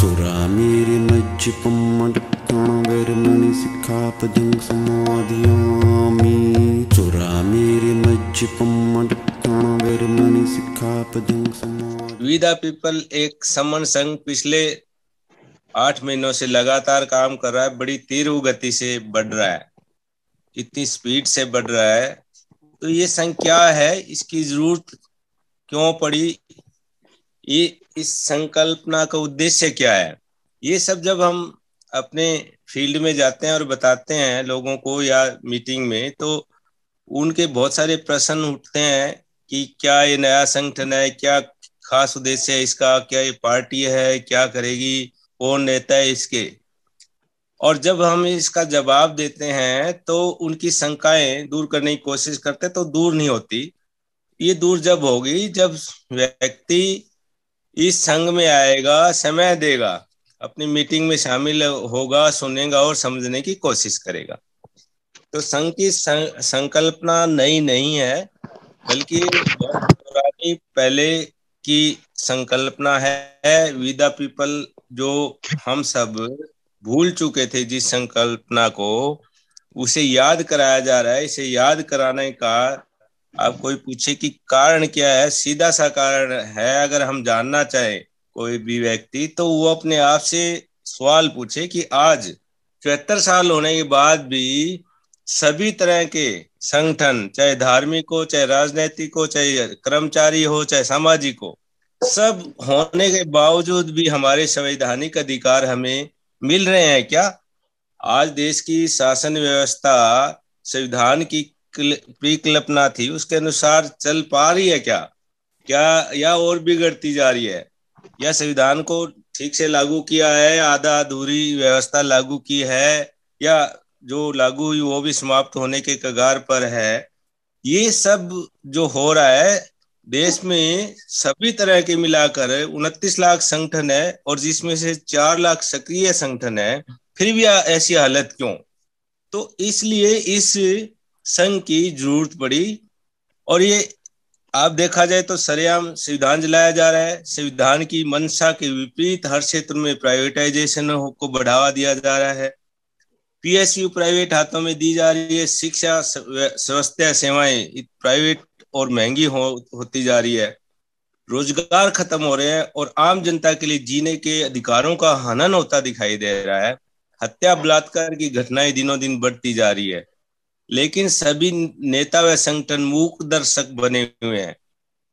चुरामीर्मज्जिपं समाधि विदा पीपल एक समन संघ पिछले आठ महीनों से लगातार काम कर रहा है बड़ी तीव्र गति से बढ़ रहा है इतनी स्पीड से बढ़ रहा है तो ये संख्या है इसकी जरूरत क्यों पड़ी ये इस संकल्पना का उद्देश्य क्या है ये सब जब हम अपने फील्ड में जाते हैं और बताते हैं लोगों को या मीटिंग में तो उनके बहुत सारे प्रश्न उठते हैं कि क्या ये नया संगठन है क्या खास उद्देश्य है इसका क्या ये पार्टी है क्या करेगी कौन नेता है इसके और जब हम इसका जवाब देते हैं तो उनकी शंकाएं दूर करने की कोशिश करते तो दूर नहीं होती ये दूर जब होगी जब व्यक्ति इस संघ में आएगा समय देगा अपनी मीटिंग में शामिल होगा सुनेगा और समझने की कोशिश करेगा तो संघ की संकल्पना नई नहीं है बल्कि पुरानी पहले की संकल्पना है विदा पीपल जो हम सब भूल चुके थे जिस संकल्पना को उसे याद कराया जा रहा है इसे याद कराने का आप कोई पूछे कि कारण क्या है सीधा सा कारण है अगर हम जानना चाहे कोई भी व्यक्ति तो वो अपने आप से सवाल पूछे कि आज चौहत्तर साल होने के बाद भी सभी तरह के संगठन चाहे धार्मिक हो चाहे राजनीतिक हो चाहे कर्मचारी हो चाहे सामाजिक हो सब होने के बावजूद भी हमारे संवैधानिक अधिकार हमें मिल रहे हैं क्या आज देश की शासन व्यवस्था संविधान की परिकल्पना थी उसके अनुसार चल पा रही है क्या क्या या और बिगड़ती जा रही है या संविधान को ठीक से लागू किया है आधा अधूरी व्यवस्था लागू की है या जो लागू हुई वो भी समाप्त होने के कगार पर है ये सब जो हो रहा है देश में सभी तरह के मिलाकर उनतीस लाख संगठन है और जिसमें से चार लाख सक्रिय संगठन है फिर भी ऐसी हालत क्यों तो इसलिए इस संघ की जरूरत पड़ी और ये आप देखा जाए तो सरेआम संविधान जलाया जा रहा है संविधान की मंशा के विपरीत हर क्षेत्र में प्राइवेटाइजेशन को बढ़ावा दिया जा रहा है पीएसयू प्राइवेट हाथों में दी जा रही है शिक्षा स्वास्थ्य सेवाएं प्राइवेट और महंगी हो, होती जा रही है रोजगार खत्म हो रहे हैं और आम जनता के लिए जीने के अधिकारों का हनन होता दिखाई दे रहा है हत्या बलात्कार की घटनाएं दिनों दिन बढ़ती जा रही है लेकिन सभी नेता व संगठन मूक दर्शक बने हुए हैं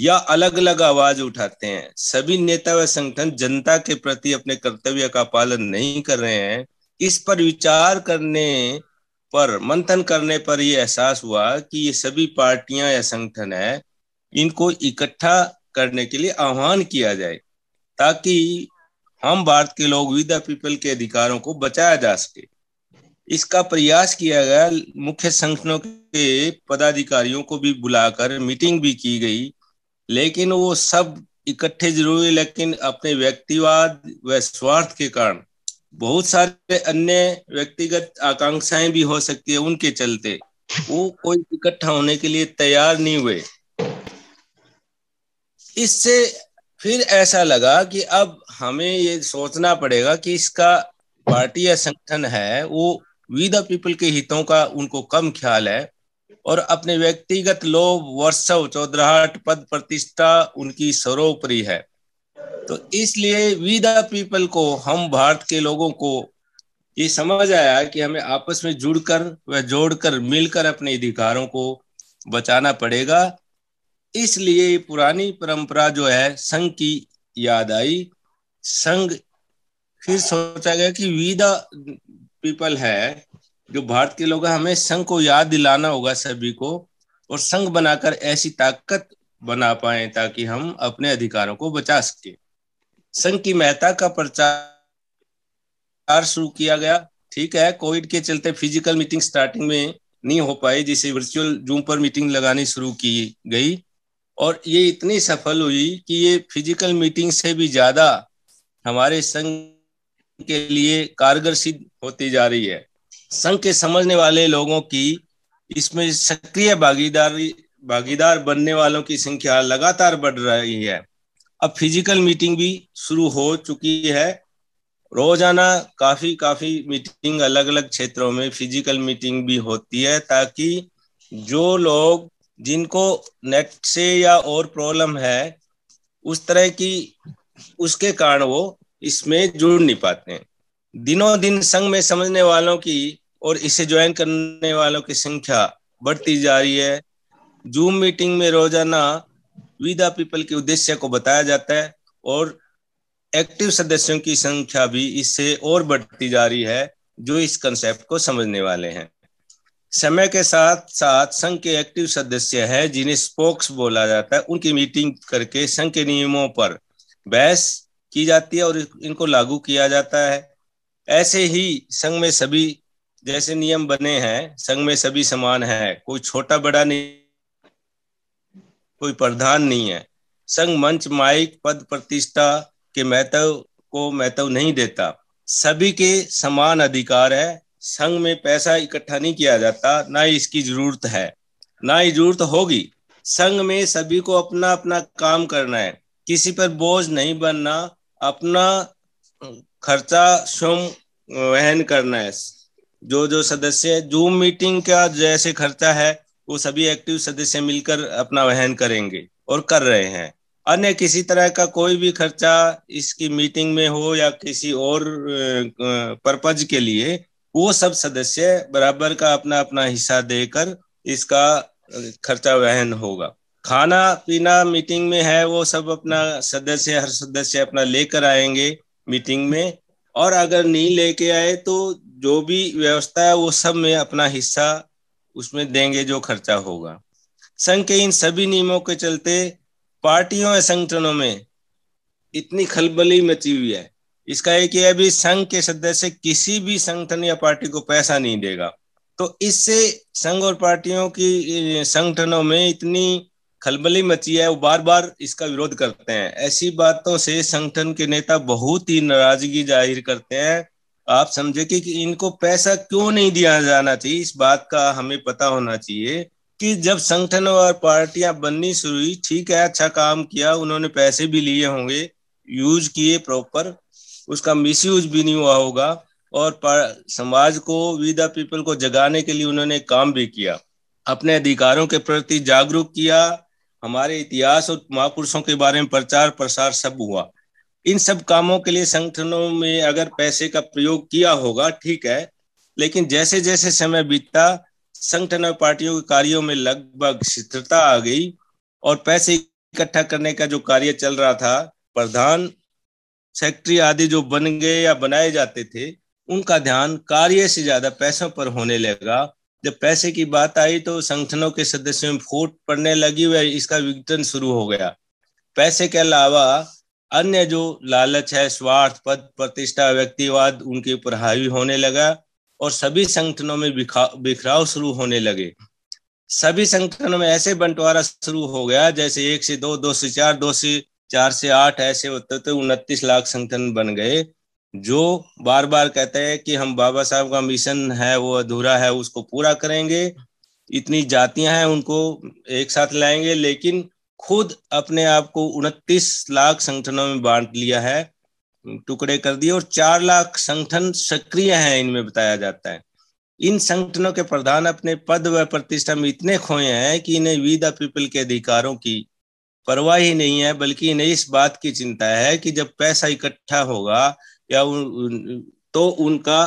या अलग अलग आवाज उठाते हैं सभी नेता व संगठन जनता के प्रति अपने कर्तव्य का पालन नहीं कर रहे हैं इस पर विचार करने पर मंथन करने पर यह एहसास हुआ कि ये सभी पार्टियां या संगठन है इनको इकट्ठा करने के लिए आह्वान किया जाए ताकि हम भारत के लोग विद पीपल के अधिकारों को बचाया जा सके इसका प्रयास किया गया मुख्य संगठनों के पदाधिकारियों को भी बुलाकर मीटिंग भी की गई लेकिन वो सब इकट्ठे जरूर लेकिन अपने व्यक्तिवाद व स्वार्थ के कारण बहुत सारे अन्य व्यक्तिगत आकांक्षाएं भी हो सकती है उनके चलते वो कोई इकट्ठा होने के लिए तैयार नहीं हुए इससे फिर ऐसा लगा कि अब हमें ये सोचना पड़ेगा कि इसका पार्टी या संगठन है वो वी द पीपल के हितों का उनको कम ख्याल है और अपने व्यक्तिगत लोभ वर्षव चौधराहट पद प्रतिष्ठा उनकी सर्वोपरि है तो इसलिए वी द पीपल को हम भारत के लोगों को ये समझ आया कि हमें आपस में जुड़कर व जोड़कर मिलकर अपने अधिकारों को बचाना पड़ेगा इसलिए पुरानी परंपरा जो है संघ की याद आई संघ फिर सोचा गया कि वी द पीपल है जो भारत के लोग हमें संघ को याद दिलाना होगा सभी को और संघ बनाकर ऐसी ताकत बना पाए ताकि हम अपने अधिकारों को बचा सके संघ की महत्ता का प्रचार शुरू किया गया ठीक है कोविड के चलते फिजिकल मीटिंग स्टार्टिंग में नहीं हो पाई जिसे वर्चुअल जूम पर मीटिंग लगानी शुरू की गई और ये इतनी सफल हुई कि ये फिजिकल मीटिंग से भी ज्यादा हमारे संघ के लिए कारगर सिद्ध होती जा रही है संघ के समझने वाले लोगों की इसमें सक्रिय भागीदारी भागीदार बनने वालों की संख्या लगातार बढ़ रही है अब फिजिकल मीटिंग भी शुरू हो चुकी है रोजाना काफी काफी मीटिंग अलग अलग क्षेत्रों में फिजिकल मीटिंग भी होती है ताकि जो लोग जिनको नेट से या और प्रॉब्लम है उस तरह की उसके कारण वो इसमें जुड़ नहीं पाते हैं दिनों दिन संघ में समझने वालों की और इसे ज्वाइन करने वालों की संख्या बढ़ती जा रही है जूम मीटिंग में रोजाना विदा पीपल के उद्देश्य को बताया जाता है और एक्टिव सदस्यों की संख्या भी इससे और बढ़ती जा रही है जो इस कंसेप्ट को समझने वाले हैं समय के साथ साथ संघ के एक्टिव सदस्य है जिन्हें स्पोक्स बोला जाता है उनकी मीटिंग करके संघ के नियमों पर बहस की जाती है और इनको लागू किया जाता है ऐसे ही संघ में सभी जैसे नियम बने हैं संघ में सभी समान है कोई छोटा बड़ा नहीं कोई प्रधान नहीं है संघ मंच माइक पद प्रतिष्ठा के महत्व को महत्व नहीं देता सभी के समान अधिकार है संघ में पैसा इकट्ठा नहीं किया जाता ना ही इसकी जरूरत है ना ही जरूरत होगी संघ में सभी को अपना अपना काम करना है किसी पर बोझ नहीं बनना अपना खर्चा स्वयं वहन करना है जो जो सदस्य जूम मीटिंग का जैसे खर्चा है वो सभी एक्टिव सदस्य मिलकर अपना वहन करेंगे और कर रहे हैं अन्य किसी तरह का कोई भी खर्चा इसकी मीटिंग में हो या किसी और पर्पज के लिए वो सब सदस्य बराबर का अपना अपना हिस्सा देकर इसका खर्चा वहन होगा खाना पीना मीटिंग में है वो सब अपना सदस्य हर सदस्य अपना लेकर आएंगे मीटिंग में और अगर नहीं लेके आए तो जो भी व्यवस्था है वो सब में अपना हिस्सा उसमें देंगे जो खर्चा होगा संघ के इन सभी नियमों के चलते पार्टियों या संगठनों में इतनी खलबली मची हुई है इसका एक ये भी संघ के सदस्य किसी भी संगठन या पार्टी को पैसा नहीं देगा तो इससे संघ और पार्टियों की संगठनों में इतनी खलबली मची है वो बार बार इसका विरोध करते हैं ऐसी बातों से संगठन के नेता बहुत ही नाराजगी जाहिर करते हैं आप समझे कि, इनको पैसा क्यों नहीं दिया जाना चाहिए इस बात का हमें पता होना चाहिए कि जब संगठन और पार्टियां बननी शुरू हुई ठीक है अच्छा काम किया उन्होंने पैसे भी लिए होंगे यूज किए प्रॉपर उसका मिसयूज भी नहीं हुआ होगा और समाज को विदा पीपल को जगाने के लिए उन्होंने काम भी किया अपने अधिकारों के प्रति जागरूक किया हमारे इतिहास और महापुरुषों के बारे में प्रचार प्रसार सब हुआ इन सब कामों के लिए संगठनों में अगर पैसे का प्रयोग किया होगा ठीक है लेकिन जैसे जैसे समय बीतता संगठन और पार्टियों के कार्यों में लगभग स्थिरता आ गई और पैसे इकट्ठा करने का जो कार्य चल रहा था प्रधान सेक्रेटरी आदि जो बन गए या बनाए जाते थे उनका ध्यान कार्य से ज्यादा पैसों पर होने लगा जब पैसे की बात आई तो संगठनों के सदस्यों में फूट पड़ने लगी व इसका विघटन शुरू हो गया पैसे के अलावा अन्य जो लालच है स्वार्थ पद प्रतिष्ठा व्यक्तिवाद उनके ऊपर हावी होने लगा और सभी संगठनों में बिखराव शुरू होने लगे सभी संगठनों में ऐसे बंटवारा शुरू हो गया जैसे एक से दो दो से चार दो से चार से आठ ऐसे होते तो उनतीस लाख संगठन बन गए जो बार बार कहते हैं कि हम बाबा साहब का मिशन है वो अधूरा है उसको पूरा करेंगे इतनी जातियां हैं उनको एक साथ लाएंगे लेकिन खुद अपने आप को उनतीस लाख संगठनों में बांट लिया है टुकड़े कर दिए और चार लाख संगठन सक्रिय हैं इनमें बताया जाता है इन संगठनों के प्रधान अपने पद व प्रतिष्ठा में इतने खोए हैं कि इन्हें वी द पीपल के अधिकारों की परवाह ही नहीं है बल्कि इन्हें इस बात की चिंता है कि जब पैसा इकट्ठा होगा या उन, तो उनका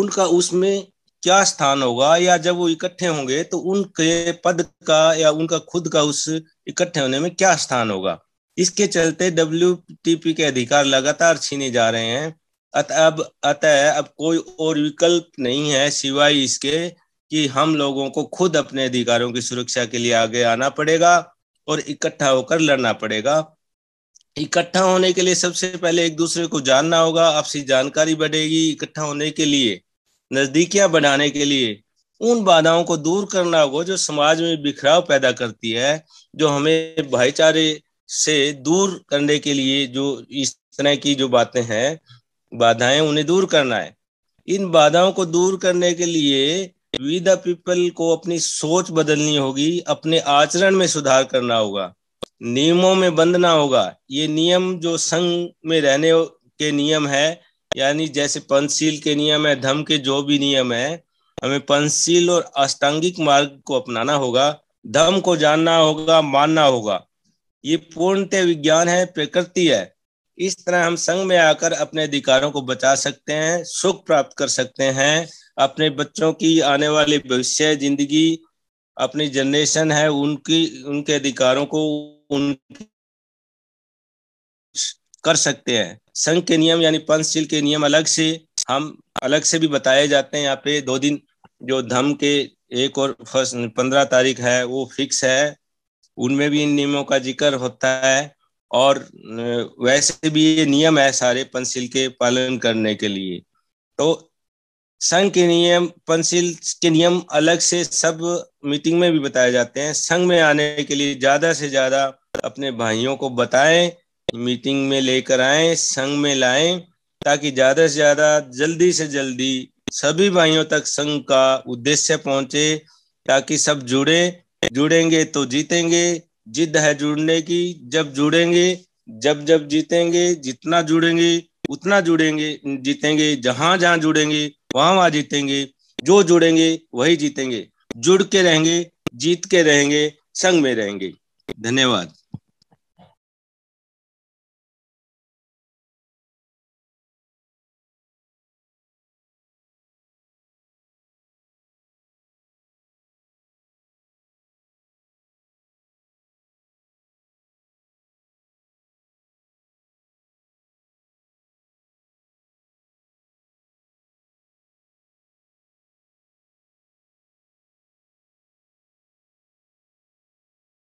उनका उसमें क्या स्थान होगा या जब वो इकट्ठे होंगे तो उनके पद का या उनका खुद का उस इकट्ठे होने में क्या स्थान होगा इसके चलते डब्ल्यू के अधिकार लगातार छीने जा रहे हैं अत अब अतः अब कोई और विकल्प नहीं है सिवाय इसके कि हम लोगों को खुद अपने अधिकारों की सुरक्षा के लिए आगे आना पड़ेगा और इकट्ठा होकर लड़ना पड़ेगा इकट्ठा होने के लिए सबसे पहले एक दूसरे को जानना होगा आपसी जानकारी बढ़ेगी इकट्ठा होने के लिए नजदीकियां बढ़ाने के लिए उन बाधाओं को दूर करना होगा जो समाज में बिखराव पैदा करती है जो हमें भाईचारे से दूर करने के लिए जो इस तरह की जो बातें हैं बाधाएं उन्हें दूर करना है इन बाधाओं को दूर करने के लिए वी द पीपल को अपनी सोच बदलनी होगी अपने आचरण में सुधार करना होगा नियमों में बंधना होगा ये नियम जो संघ में रहने के नियम है यानी जैसे पंचशील के नियम है धम के जो भी नियम है हमें पंचशील और अष्टांगिक मार्ग को अपनाना होगा धम को जानना होगा मानना होगा ये पूर्णतः विज्ञान है प्रकृति है इस तरह हम संघ में आकर अपने अधिकारों को बचा सकते हैं सुख प्राप्त कर सकते हैं अपने बच्चों की आने वाले भविष्य जिंदगी अपनी जनरेशन है उनकी उनके अधिकारों को उन कर सकते हैं संघ के नियम यानी पंचशील के नियम अलग से हम अलग से भी बताए जाते हैं यहाँ पे दो दिन जो धम के एक और फर्स्ट पंद्रह तारीख है वो फिक्स है उनमें भी इन नियमों का जिक्र होता है और वैसे भी ये नियम है सारे पंचशील के पालन करने के लिए तो संघ के नियम पंचशील के नियम अलग से सब मीटिंग में भी बताए जाते हैं संघ में आने के लिए ज्यादा से ज्यादा अपने भाइयों को बताएं मीटिंग में लेकर आए संघ में लाए ताकि ज़्यादा से ज़्यादा जल्दी से जल्दी सभी भाइयों तक संघ का उद्देश्य पहुंचे ताकि सब जुड़े जुड़ेंगे तो जीतेंगे जिद है जुड़ने की जब जुड़ेंगे जब जब जीतेंगे जितना जुड़ेंगे उतना जुड़ेंगे जीतेंगे जहां जहां जुड़ेंगे वहां वहां जीतेंगे जो जुड़ेंगे वही जीतेंगे जुड़ के रहेंगे जीत के रहेंगे संग में रहेंगे धन्यवाद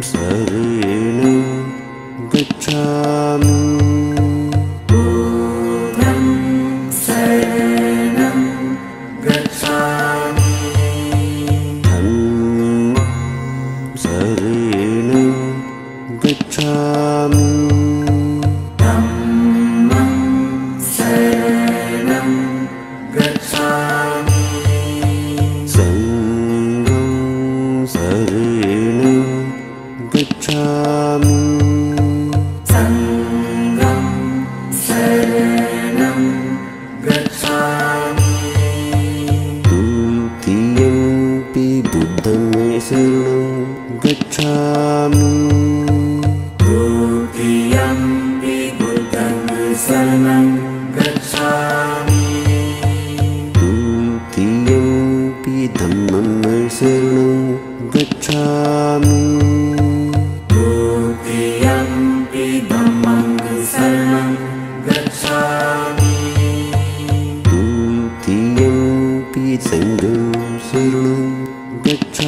रेण गच्छामि गच्छामि खलु सरेणु गृच्छामि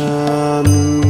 Amen.